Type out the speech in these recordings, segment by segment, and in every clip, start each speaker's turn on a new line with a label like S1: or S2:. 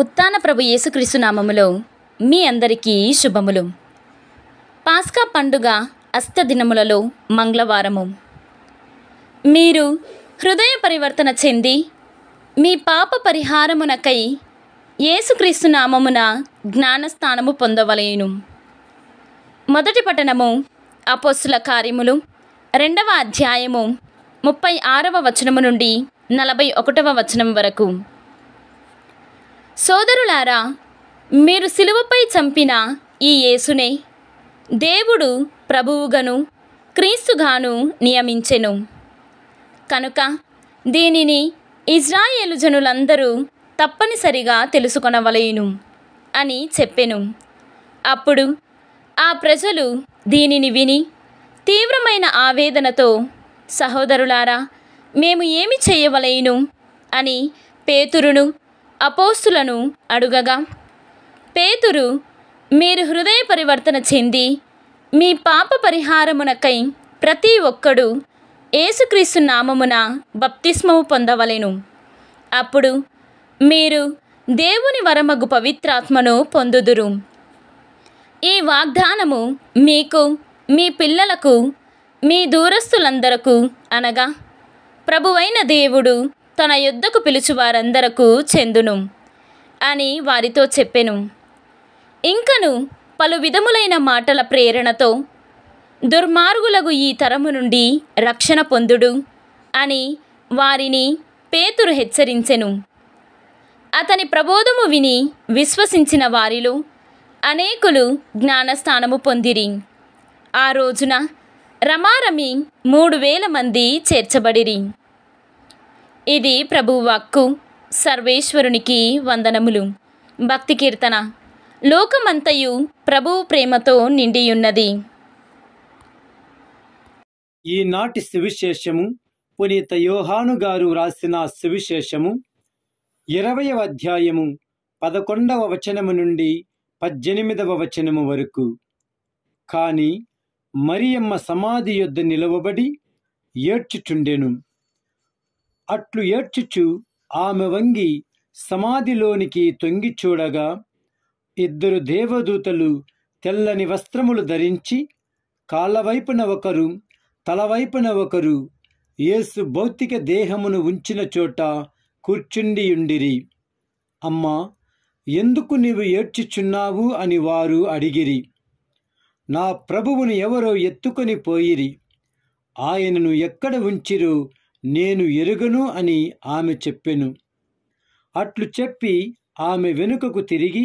S1: ఉత్తాన ప్రభు యేసుక్రీస్తు నామములో మీ అందరికీ శుభములు పాస్కా పండుగ అస్తదినములలో మంగళవారము మీరు హృదయ పరివర్తన చెంది మీ పాప పరిహారమునకై యేసుక్రీస్తు నామమున జ్ఞానస్థానము పొందవలేను మొదటి పట్టణము అపోస్తుల కార్యములు రెండవ అధ్యాయము ముప్పై ఆరవ వచనము నుండి నలభై ఒకటవ వచనం వరకు సోదరులారా మీరు సిలువపై చంపిన ఈ యేసునే దేవుడు ప్రభువుగను క్రీస్తుగాను నియమించెను కనుక దీనిని ఇజ్రాయేలు జనులందరూ తప్పనిసరిగా తెలుసుకొనవలేను అని చెప్పెను అప్పుడు ఆ ప్రజలు దీనిని విని తీవ్రమైన ఆవేదనతో సహోదరులారా మేము ఏమి చేయవలేను అని పేతురును అపోస్తులను అడుగగా పేతురు మీరు హృదయ పరివర్తన చెంది మీ పాప పరిహారమునకై ప్రతి ఒక్కడు ఏసుక్రీస్తు నామమున బప్తిస్మము పొందవలెను అప్పుడు మీరు దేవుని వరమగు పవిత్రాత్మను పొందుదురు ఈ వాగ్దానము మీకు మీ పిల్లలకు మీ దూరస్తులందరకు అనగా ప్రభువైన దేవుడు తన యుద్ధకు పిలుచు వారందరకు చెందును అని వారితో చెప్పెను ఇంకను పలు విధములైన మాటల ప్రేరణతో దుర్మార్గులకు ఈ తరము నుండి రక్షణ పొందుడు అని వారిని పేతురు హెచ్చరించెను అతని ప్రబోధము విని విశ్వసించిన వారిలో అనేకులు జ్ఞానస్థానము పొందిరి ఆ రోజున రమారమి మూడు వేల మంది చేర్చబడిరి ఇది ప్రభువాక్కు సర్వేశ్వరునికి వందనములు భక్తి కీర్తన లోకమంతయు ప్రభు ప్రేమతో నిండియున్నది
S2: ఈనాటి సువిశేషము పునీత యోహాను గారు రాసిన సువిశేషము ఇరవయవ అధ్యాయము పదకొండవ వచనము నుండి పద్దెనిమిదవ వచనము వరకు కాని మరియమ్మ సమాధి యొద్ద నిలవబడి ఏడ్చుచుండెను అట్లు ఏడ్చుచు ఆమె వంగి సమాధిలోనికి తొంగి చూడగా ఇద్దరు దేవదూతలు తెల్లని వస్త్రములు ధరించి కాళ్ళవైపున ఒకరు తలవైపున ఒకరు యేసు భౌతిక దేహమును ఉంచిన చోట కూర్చుండియుండిరి అమ్మా ఎందుకు నీవు ఏడ్చిచున్నావు అని వారు అడిగిరి నా ప్రభువును ఎవరో ఎత్తుకొని పోయిరి ఆయనను ఎక్కడ ఉంచిరో నేను ఎరుగను అని ఆమె చెప్పెను అట్లు చెప్పి ఆమె వెనుకకు తిరిగి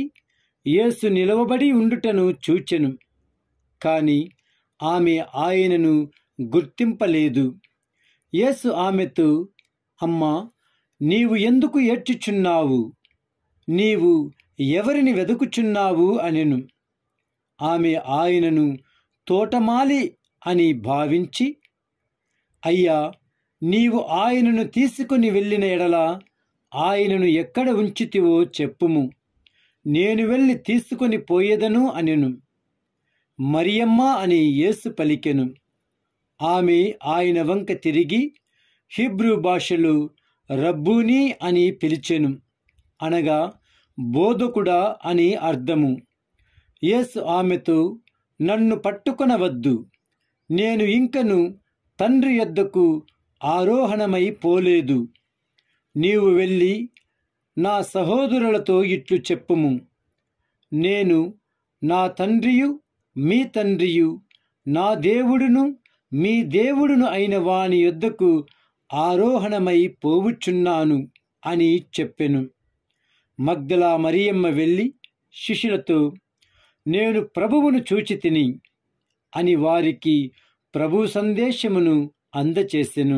S2: యేసు నిలవబడి ఉండుటను చూచెను కాని ఆమె ఆయనను గుర్తింపలేదు యేసు ఆమెతో అమ్మా నీవు ఎందుకు ఏడ్చుచున్నావు నీవు ఎవరిని వెతుకుచున్నావు అనెను ఆమె ఆయనను తోటమాలి అని భావించి అయ్యా నీవు ఆయనను తీసుకుని వెళ్ళిన ఎడల ఆయనను ఎక్కడ ఉంచితివో చెప్పుము నేను వెళ్ళి తీసుకొని పోయేదను అనెను మరియమ్మ అని యేసు పలికెను ఆమె ఆయన వంక తిరిగి హిబ్రూ భాషలో రబ్బూని అని పిలిచెను అనగా బోధకుడా అని అర్థము యేసు ఆమెతో నన్ను పట్టుకొనవద్దు నేను ఇంకను తండ్రి యొద్దకు ఆరోహణమై పోలేదు నీవు వెళ్ళి నా సహోదరులతో ఇట్లు చెప్పుము నేను నా తండ్రియు మీ తండ్రియు నా దేవుడును మీ దేవుడును అయిన వాని యొద్దకు ఆరోహణమై పోవుచున్నాను అని చెప్పెను మగ్దలా మరియమ్మ వెళ్ళి శిష్యులతో నేను ప్రభువును చూచి తిని అని వారికి ప్రభు సందేశమును అందచేసెను